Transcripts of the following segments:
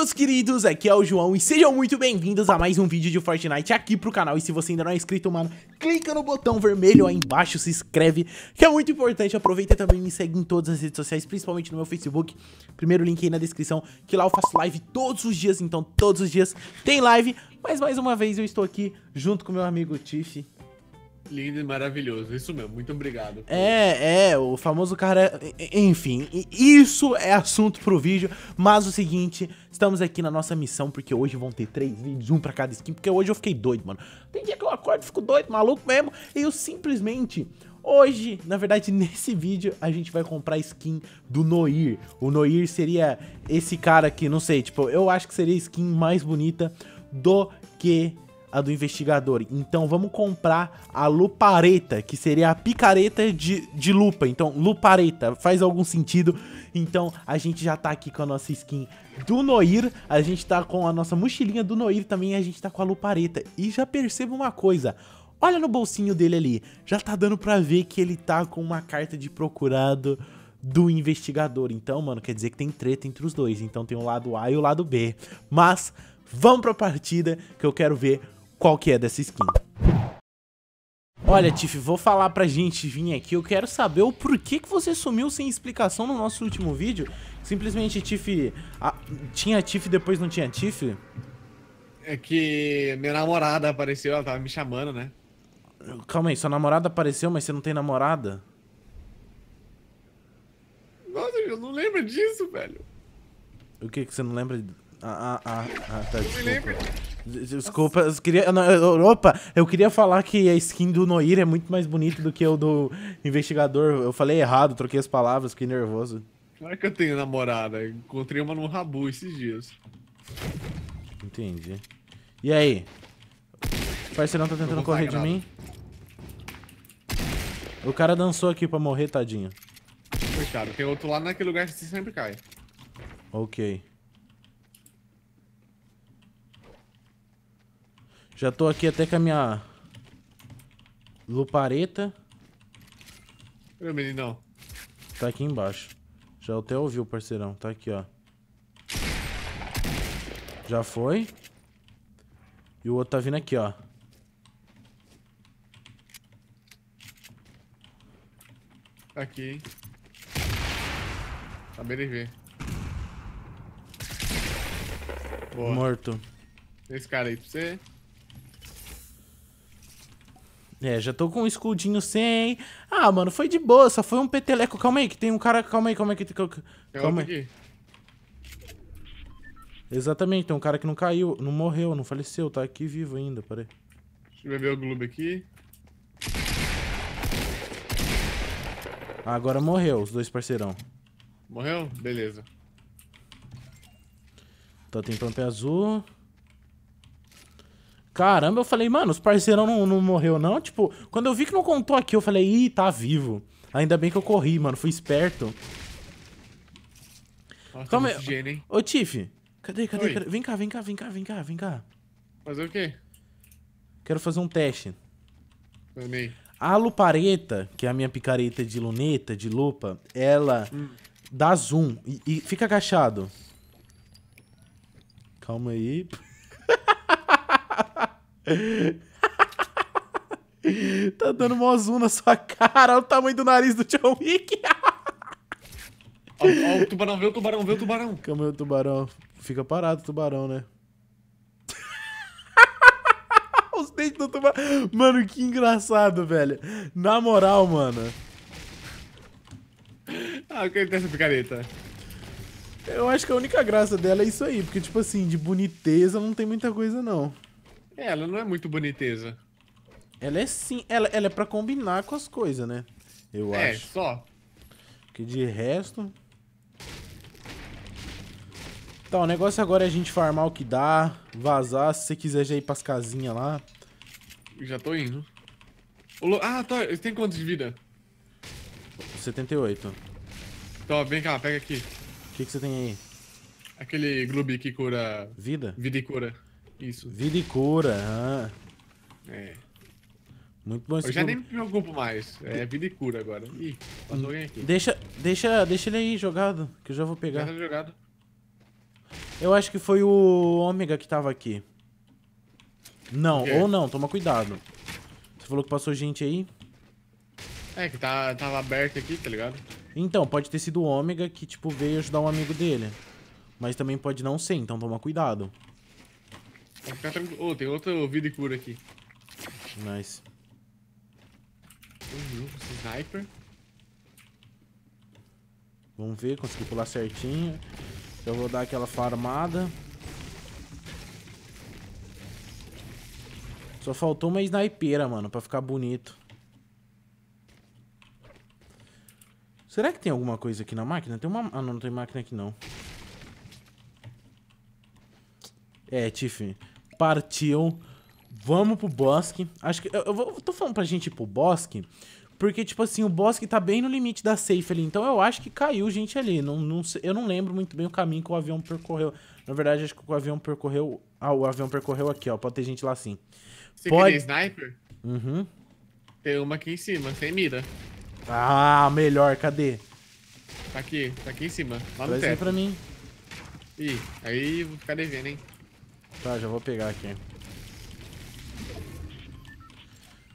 meus queridos, aqui é o João e sejam muito bem-vindos a mais um vídeo de Fortnite aqui pro canal E se você ainda não é inscrito, mano, clica no botão vermelho aí embaixo, se inscreve, que é muito importante Aproveita também e me segue em todas as redes sociais, principalmente no meu Facebook Primeiro link aí na descrição, que lá eu faço live todos os dias, então todos os dias tem live Mas mais uma vez eu estou aqui junto com meu amigo Tiff Lindo e maravilhoso, isso mesmo, muito obrigado. É, é, o famoso cara. Enfim, isso é assunto pro vídeo, mas o seguinte, estamos aqui na nossa missão, porque hoje vão ter três vídeos, um pra cada skin, porque hoje eu fiquei doido, mano. Tem dia que eu acordo, e fico doido, maluco mesmo, e eu simplesmente Hoje, na verdade, nesse vídeo, a gente vai comprar skin do Noir. O Noir seria esse cara aqui, não sei, tipo, eu acho que seria a skin mais bonita do que a do investigador. Então vamos comprar a lupareta, que seria a picareta de, de lupa. Então, lupareta, faz algum sentido. Então a gente já tá aqui com a nossa skin do Noir, a gente tá com a nossa mochilinha do Noir também a gente tá com a lupareta. E já perceba uma coisa, olha no bolsinho dele ali, já tá dando pra ver que ele tá com uma carta de procurado do investigador. Então, mano, quer dizer que tem treta entre os dois. Então tem o lado A e o lado B. Mas vamos pra partida que eu quero ver qual que é dessa skin. Olha, Tiff, vou falar pra gente vir aqui. Eu quero saber o porquê que você sumiu sem explicação no nosso último vídeo. Simplesmente, Tiff... A... Tinha Tiff depois não tinha Tiff? É que minha namorada apareceu, ela tava me chamando, né? Calma aí, sua namorada apareceu, mas você não tem namorada? Nossa, eu não lembro disso, velho. O que que você não lembra? Ah, ah, ah, ah tá. Eu me lembro disso. Desculpa, eu queria. Não, opa, eu queria falar que a skin do Noir é muito mais bonita do que o do investigador. Eu falei errado, troquei as palavras, fiquei nervoso. Claro que eu tenho namorada. Encontrei uma no Rabu esses dias. Entendi. E aí? O parceirão tá tentando correr tá de mim. O cara dançou aqui pra morrer, tadinho. Coitado, tem outro lá naquele lugar que você sempre cai. Ok. Já tô aqui até com a minha lupareta. Meu meninão. Tá aqui embaixo. Já até ouviu, parceirão. Tá aqui, ó. Já foi. E o outro tá vindo aqui, ó. Aqui, hein? Acabei de ver. Boa. Morto. Esse cara aí pra você. É, já tô com um escudinho sem. Ah, mano, foi de boa, só foi um peteleco. Calma aí, que tem um cara. Calma aí, calma aí. Que... Calma, calma aí. Exatamente, tem um cara que não caiu, não morreu, não faleceu, tá aqui vivo ainda, peraí. Deixa eu ver o globo aqui. Ah, agora morreu, os dois parceirão. Morreu? Beleza. Tá tem pampa é azul. Caramba, eu falei, mano, os parceirão não, não morreu, não? Tipo, quando eu vi que não contou aqui, eu falei, ih, tá vivo. Ainda bem que eu corri, mano, fui esperto. Nossa, Calma aí. Gênio, Ô, Tiff, cadê, cadê, Oi. cadê? Vem cá, vem cá, vem cá, vem cá, vem cá. Fazer o quê? Quero fazer um teste. Amei. A lupareta, que é a minha picareta de luneta, de lupa, ela hum. dá zoom e, e fica agachado. Calma aí. tá dando mó zoom na sua cara. Olha o tamanho do nariz do John Wick. Olha o tubarão, vê o tubarão, vê o tubarão. Calma aí, o tubarão. Fica parado o tubarão, né? Os dentes do tubarão. Mano, que engraçado, velho. Na moral, mano. Ah, eu quero essa picareta. Eu acho que a única graça dela é isso aí, porque, tipo assim, de boniteza não tem muita coisa, não. É, ela não é muito boniteza. Ela é sim, ela, ela é pra combinar com as coisas, né? Eu é, acho. É, só. Porque de resto... Tá, o negócio agora é a gente farmar o que dá, vazar, se você quiser já ir pras casinhas lá. Já tô indo. Ah, tá, tem quanto de vida? 78. Então, vem cá, pega aqui. O que, que você tem aí? Aquele gloob que cura... Vida? Vida e cura. Isso. Vida e cura. Ah. É. Muito bom Eu já nem me preocupo mais. É vida e cura agora. Ih, passou alguém aqui. Deixa, deixa, deixa ele aí jogado, que eu já vou pegar. Já tá jogado. Eu acho que foi o Ômega que tava aqui. Não, ou não, toma cuidado. Você falou que passou gente aí? É, que tá, tava aberto aqui, tá ligado? Então, pode ter sido o Ômega que, tipo, veio ajudar um amigo dele. Mas também pode não ser, então toma cuidado. Vai ficar tranquilo. Oh, tem outro vida e cura aqui. Nice. Um sniper. Vamos ver, consegui pular certinho. Então, eu vou dar aquela farmada. Só faltou uma snipeira, mano, pra ficar bonito. Será que tem alguma coisa aqui na máquina? Tem uma... Ah, não, não tem máquina aqui, não. É, Tiffy. Partiu. Vamos pro bosque. Acho que. Eu, eu, eu tô falando pra gente ir pro bosque. Porque, tipo assim, o bosque tá bem no limite da safe ali. Então eu acho que caiu gente ali. Não, não, eu não lembro muito bem o caminho que o avião percorreu. Na verdade, acho que o avião percorreu. Ah, o avião percorreu aqui, ó. Pode ter gente lá sim. Você Pode... sniper? Uhum. Tem uma aqui em cima, sem mira. Ah, melhor, cadê? Tá aqui, tá aqui em cima. Lá no teto. pra mim. Ih, aí vou ficar devendo, hein? Tá, já vou pegar aqui.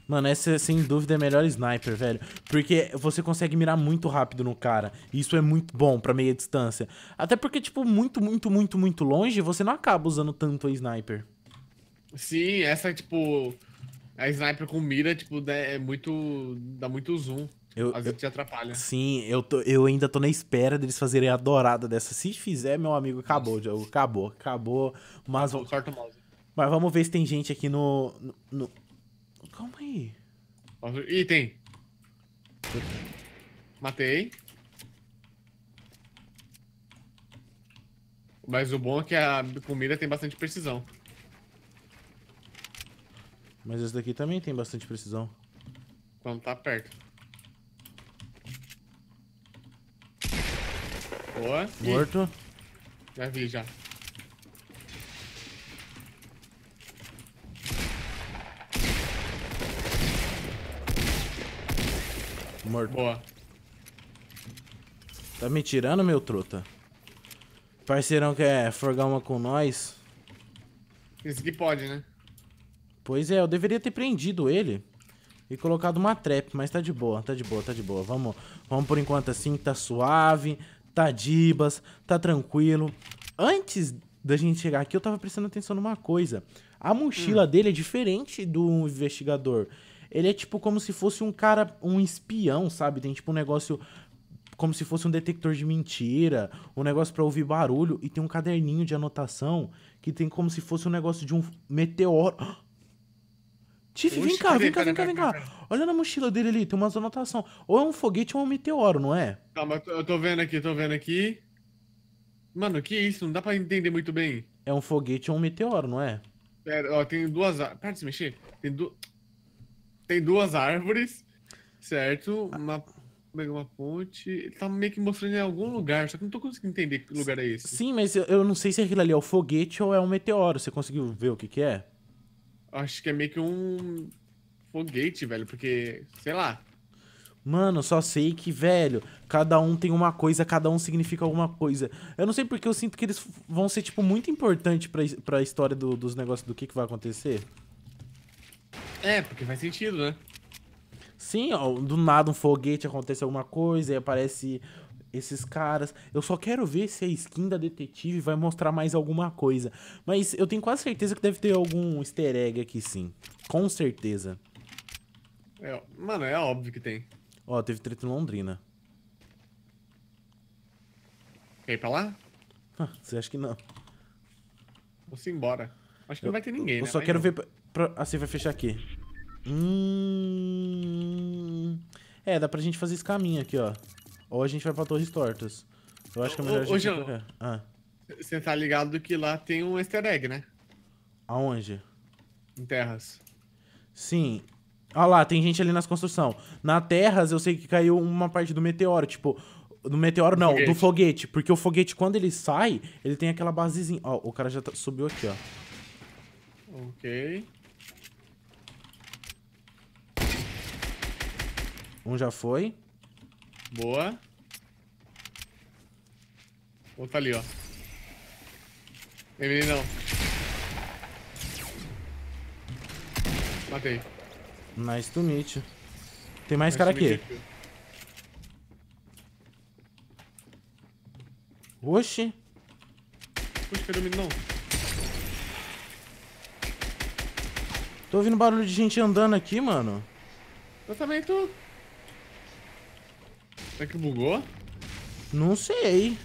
Mano, essa sem dúvida é a melhor sniper, velho. Porque você consegue mirar muito rápido no cara. E isso é muito bom pra meia distância. Até porque, tipo, muito, muito, muito, muito longe, você não acaba usando tanto a sniper. Sim, essa, tipo. A sniper com mira, tipo, né, é muito. dá muito zoom. Eu, Às vezes te atrapalha. Sim, eu, tô, eu ainda tô na espera deles fazerem a dourada dessa. Se fizer, meu amigo, acabou, Diogo. Acabou, acabou. Mas, acabou, mouse. mas vamos ver se tem gente aqui no. no, no... Calma aí. item Matei. Mas o bom é que a comida tem bastante precisão. Mas esse daqui também tem bastante precisão. Quando tá perto. Boa. Morto. Já vi, já. Morto. Boa. Tá me tirando, meu truta? Parceirão quer forgar uma com nós? Esse aqui pode, né? Pois é, eu deveria ter prendido ele e colocado uma trap, mas tá de boa, tá de boa, tá de boa. Vamos, vamos por enquanto assim, tá suave tá dibas, tá tranquilo. Antes da gente chegar aqui, eu tava prestando atenção numa coisa. A mochila hum. dele é diferente do investigador. Ele é tipo como se fosse um cara, um espião, sabe? Tem tipo um negócio como se fosse um detector de mentira, um negócio para ouvir barulho e tem um caderninho de anotação que tem como se fosse um negócio de um meteoro. Tiff, vem cá, vem cá, vem cá, vem cá. Olha na mochila dele ali, tem umas anotações. Ou é um foguete ou é um meteoro, não é? Tá, mas eu tô vendo aqui, eu tô vendo aqui. Mano, que isso? Não dá pra entender muito bem. É um foguete ou um meteoro, não é? Pera, ó, tem duas... Para de se mexer. Tem, du... tem duas árvores, certo? Ah. Uma... Uma ponte. Ele tá meio que mostrando em algum lugar, só que não tô conseguindo entender que lugar é esse. Sim, mas eu não sei se aquilo ali é o foguete ou é um meteoro. Você conseguiu ver o que que é? acho que é meio que um foguete, velho, porque, sei lá. Mano, só sei que, velho, cada um tem uma coisa, cada um significa alguma coisa. Eu não sei porque eu sinto que eles vão ser, tipo, muito importante pra, pra história do, dos negócios do que, que vai acontecer. É, porque faz sentido, né? Sim, ó, do nada um foguete acontece alguma coisa, e aparece esses caras. Eu só quero ver se a skin da detetive vai mostrar mais alguma coisa. Mas eu tenho quase certeza que deve ter algum easter egg aqui sim. Com certeza. É, mano, é óbvio que tem. Ó, teve treta em Londrina. Quer ir pra lá? Ah, você acha que não? Vou-se embora. Acho que eu, não vai ter ninguém, Eu né? só vai quero não. ver... Pra... Assim, vai fechar aqui. Hum... É, dá pra gente fazer esse caminho aqui, ó. Ou a gente vai pra Torres Tortas. Eu acho que é melhor ô, a gente. Ô, Jean, ah. Você tá ligado que lá tem um easter egg, né? Aonde? Em Terras. Sim. Olha ah, lá, tem gente ali nas construções. Na Terras, eu sei que caiu uma parte do meteoro. Tipo, do meteoro, não, foguete. do foguete. Porque o foguete, quando ele sai, ele tem aquela basezinha. Ó, o cara já tá, subiu aqui, ó. Ok. Um já foi. Boa. Outro tá ali, ó. Vem, não. Matei. Nice to meet you. Tem mais nice cara aqui. Oxi. Puxa, cadê o menino não? Tô ouvindo barulho de gente andando aqui, mano. Eu também tô. Será que bugou? Não sei.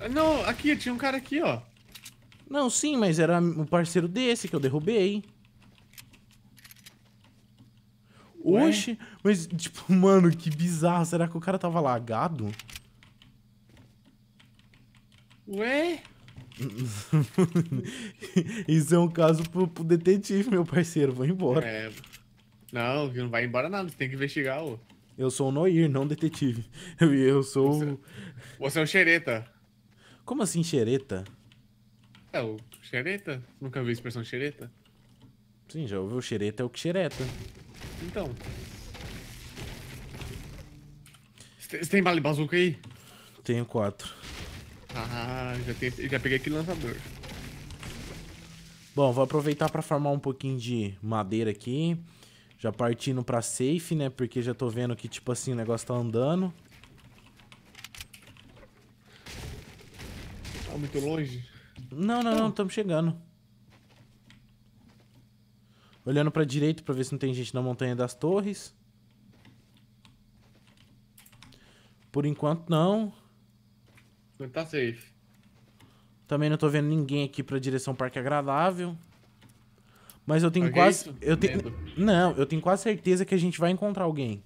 Ah, não, aqui, tinha um cara aqui, ó. Não, sim, mas era um parceiro desse que eu derrubei. Ué? Oxe, mas tipo, mano, que bizarro. Será que o cara tava lagado? Ué? Isso é um caso pro, pro, detetive, meu parceiro. Vou embora. É. Não, não vai embora nada. Tem que investigar, ô. Eu sou o Noir, não detetive. Eu sou. Você, você é o xereta. Como assim xereta? É, o xereta? Nunca vi a expressão xereta? Sim, já ouviu xereta é o que xereta. Então. Você tem bala bazuca aí? Tenho quatro. Ah, já, tem, já peguei aquele lançador. Bom, vou aproveitar para farmar um pouquinho de madeira aqui. Já partindo pra safe, né? Porque já tô vendo que, tipo assim, o negócio tá andando. Tá muito longe? Não, não, não. Estamos chegando. Olhando pra direita pra ver se não tem gente na Montanha das Torres. Por enquanto, não. Não tá safe. Também não tô vendo ninguém aqui pra direção Parque Agradável. Mas eu tenho quase. Tá eu tenho, não, eu tenho quase certeza que a gente vai encontrar alguém.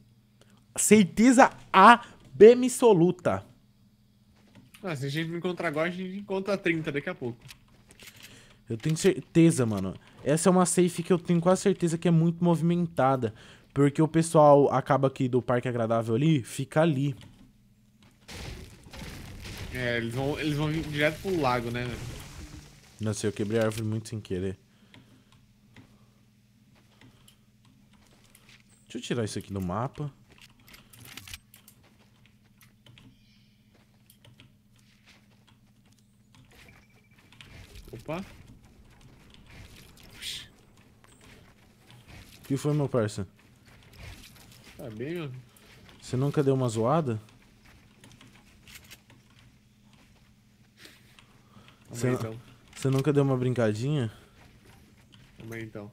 Certeza absoluta. Ah, se a gente encontrar agora, a gente encontra 30 daqui a pouco. Eu tenho certeza, mano. Essa é uma safe que eu tenho quase certeza que é muito movimentada. Porque o pessoal acaba aqui do Parque Agradável ali, fica ali. É, eles vão, eles vão direto pro lago, né? Não sei, eu quebrei a árvore muito sem querer. Deixa eu tirar isso aqui do mapa. Opa. O que foi, meu parça? Tá bem, Você nunca deu uma zoada? Você, então. você nunca deu uma brincadinha? Também então.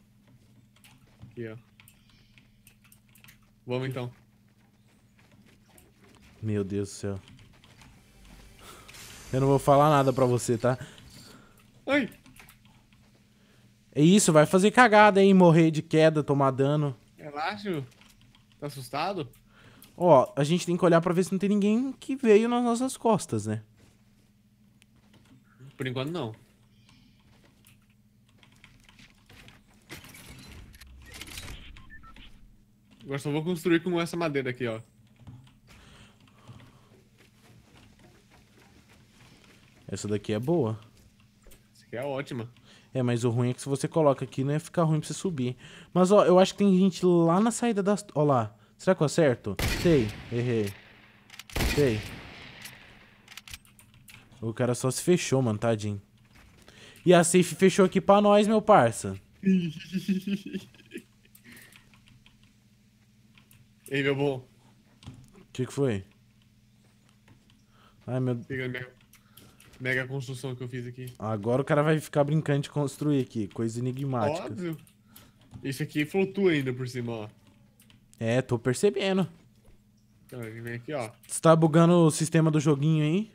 Aqui, ó. Vamos então. Meu Deus do céu. Eu não vou falar nada pra você, tá? Ai! É isso, vai fazer cagada, hein? Morrer de queda, tomar dano. Relaxa, tá assustado? Ó, a gente tem que olhar pra ver se não tem ninguém que veio nas nossas costas, né? Por enquanto, não. Agora só vou construir com essa madeira aqui, ó. Essa daqui é boa. Essa aqui é ótima. É, mas o ruim é que se você coloca aqui, não né, ia ficar ruim pra você subir. Mas, ó, eu acho que tem gente lá na saída das... Ó lá. Será que eu acerto? Sei. Errei. Sei. O cara só se fechou, mano, tadinho. E a safe fechou aqui pra nós, meu parça. Ei, meu bom. O que, que foi? Ai, meu... Deus. mega construção que eu fiz aqui. Agora o cara vai ficar brincando de construir aqui. Coisa enigmática. Óbvio. Isso aqui flutua ainda por cima, ó. É, tô percebendo. Então, vem aqui, ó. Você tá bugando o sistema do joguinho aí?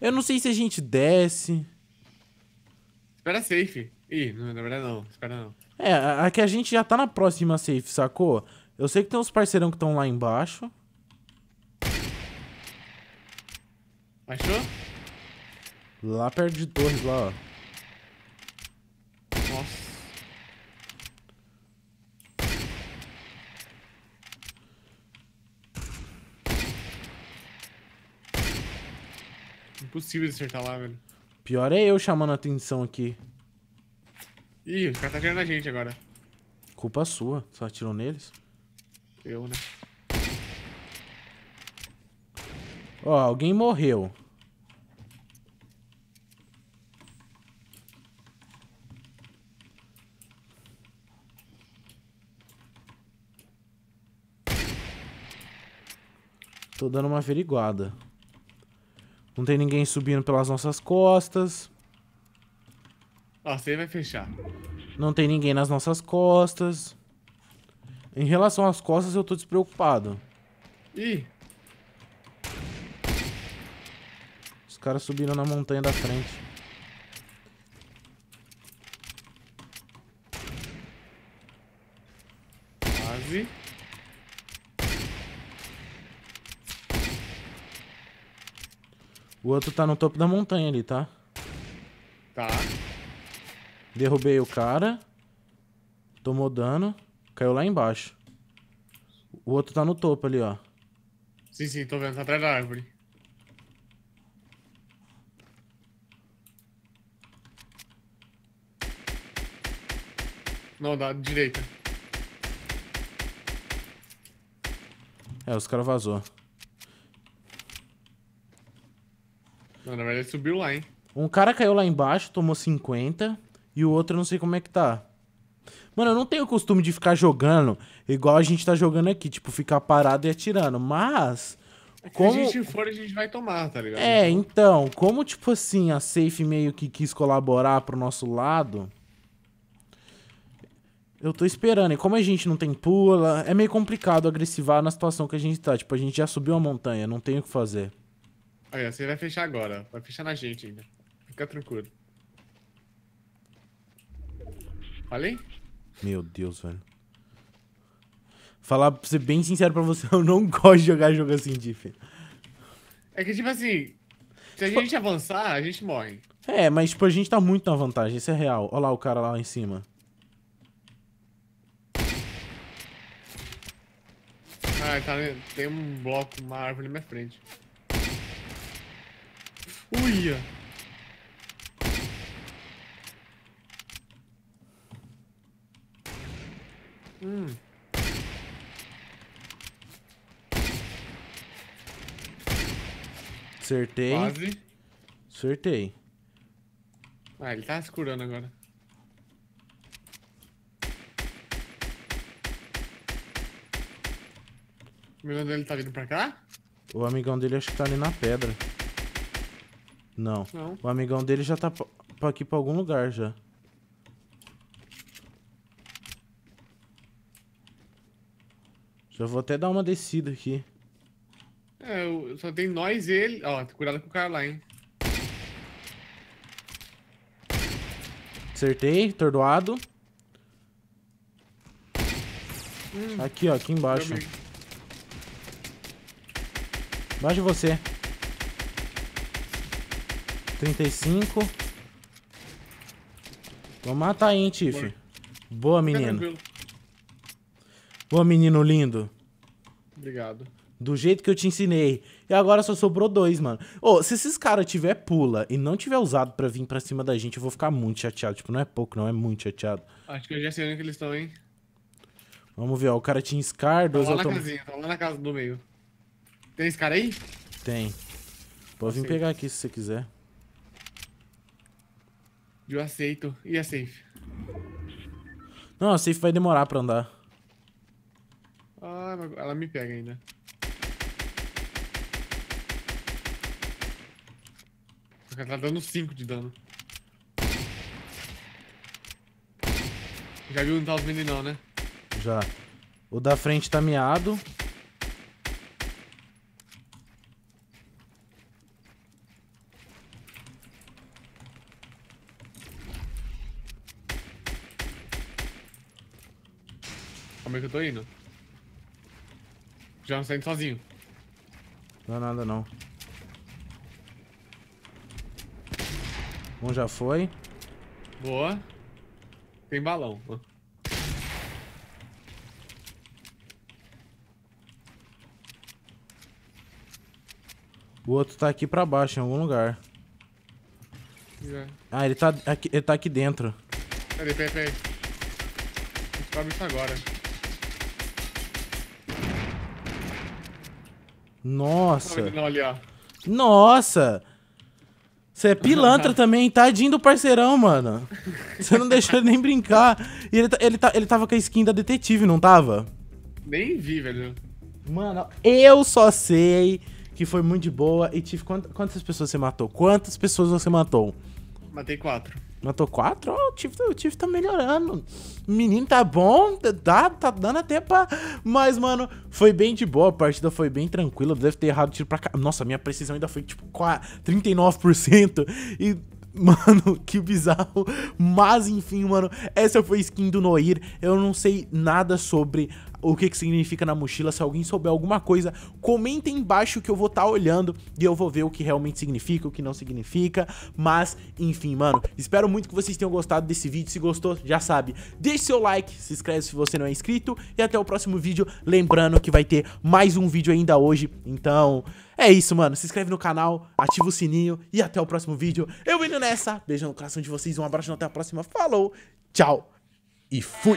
Eu não sei se a gente desce. Espera safe. Ih, na verdade não, espera não. É, a que a gente já tá na próxima safe, sacou? Eu sei que tem uns parceirão que estão lá embaixo. Achou? Lá perto de torres, lá, ó. Nossa. Impossível de acertar lá, velho. Pior é eu chamando a atenção aqui. Ih, os caras tá atirando a gente agora. Culpa sua. Só atirou neles? Eu, né? Ó, alguém morreu. Tô dando uma averiguada. Não tem ninguém subindo pelas nossas costas. Você ele vai fechar. Não tem ninguém nas nossas costas. Em relação às costas, eu tô despreocupado. Ih! Os caras subiram na montanha da frente. Quase. O outro tá no topo da montanha ali, tá? Tá. Derrubei o cara. Tomou dano. Caiu lá embaixo. O outro tá no topo ali, ó. Sim, sim, tô vendo. Tá atrás da árvore. Não, da direita. É, os caras vazou. Não, na verdade subiu lá, hein. Um cara caiu lá embaixo, tomou 50. E o outro eu não sei como é que tá. Mano, eu não tenho o costume de ficar jogando igual a gente tá jogando aqui, tipo, ficar parado e atirando, mas. como... É se a gente for, a gente vai tomar, tá ligado? É, então, como, tipo assim, a Safe meio que quis colaborar pro nosso lado. Eu tô esperando. E como a gente não tem pula, é meio complicado agressivar na situação que a gente tá. Tipo, a gente já subiu uma montanha, não tem o que fazer. aí você vai fechar agora. Vai fechar na gente ainda. Fica tranquilo. Falei? Meu Deus, velho. Falar, pra ser bem sincero pra você, eu não gosto de jogar jogo assim, Diff. É que, tipo assim, se a tipo... gente avançar, a gente morre. É, mas, tipo, a gente tá muito na vantagem, isso é real. Olha lá o cara lá em cima. Ah, tá, tem um bloco, uma árvore na minha frente. Uia! Hum. Acertei. Quase. Acertei. Ah, ele tá se curando agora. O amigão dele tá vindo pra cá? O amigão dele acho que tá ali na pedra. Não. Não. O amigão dele já tá aqui pra algum lugar já. Já vou até dar uma descida aqui. É, eu, só tem nós e ele. Ó, cuidado com o cara lá, hein. Acertei, tordoado. Hum, aqui, ó, aqui embaixo. Embaixo de você. 35. Vamos matar, hein, Tiff. Boa, menino. Ô, menino lindo. Obrigado. Do jeito que eu te ensinei. E agora só sobrou dois, mano. Ô, se esses caras tiver pula e não tiver usado pra vir pra cima da gente, eu vou ficar muito chateado. Tipo, não é pouco, não. É muito chateado. Acho que eu já sei onde eles estão, hein? Vamos ver, ó. O cara tinha Scar, dois tá lá autom... na casinha, tá lá na casa do meio. Tem esse cara aí? Tem. Pode vir pegar aqui se você quiser. Eu aceito. E a safe? Não, a safe vai demorar pra andar ela me pega ainda. Ela tá dando 5 de dano. Já viu não tá os não né? Já. O da frente tá miado. Como é que eu tô indo? Já não saindo sozinho. Não é nada, não. Um já foi. Boa. Tem balão. O outro tá aqui pra baixo, em algum lugar. Ah, ele tá aqui, ele tá aqui dentro. Peraí, peraí, peraí. Descobre isso agora. Nossa. ali, Nossa. Você é pilantra também, tadinho do parceirão, mano. Você não deixou ele nem brincar. E ele, tá, ele, tá, ele tava com a skin da detetive, não tava? Nem vi, velho. Mano, eu só sei que foi muito de boa. E tive. Quantas pessoas você matou? Quantas pessoas você matou? Matei quatro. Matou quatro? Oh, o Tiff tá, o Chief tá melhorando. O menino tá bom, tá, tá dando até pra... Mas, mano, foi bem de boa, a partida foi bem tranquila. Deve ter errado tiro pra cá. Nossa, minha precisão ainda foi, tipo, 39%. E... Mano, que bizarro. Mas enfim, mano, essa foi a skin do Noir. Eu não sei nada sobre o que, que significa na mochila. Se alguém souber alguma coisa, comenta embaixo que eu vou estar tá olhando e eu vou ver o que realmente significa, o que não significa. Mas, enfim, mano, espero muito que vocês tenham gostado desse vídeo. Se gostou, já sabe, deixe seu like, se inscreve se você não é inscrito e até o próximo vídeo. Lembrando que vai ter mais um vídeo ainda hoje, então... É isso, mano. Se inscreve no canal, ativa o sininho e até o próximo vídeo. Eu indo nessa. Beijo no coração de vocês, um abraço e até a próxima. Falou, tchau e fui!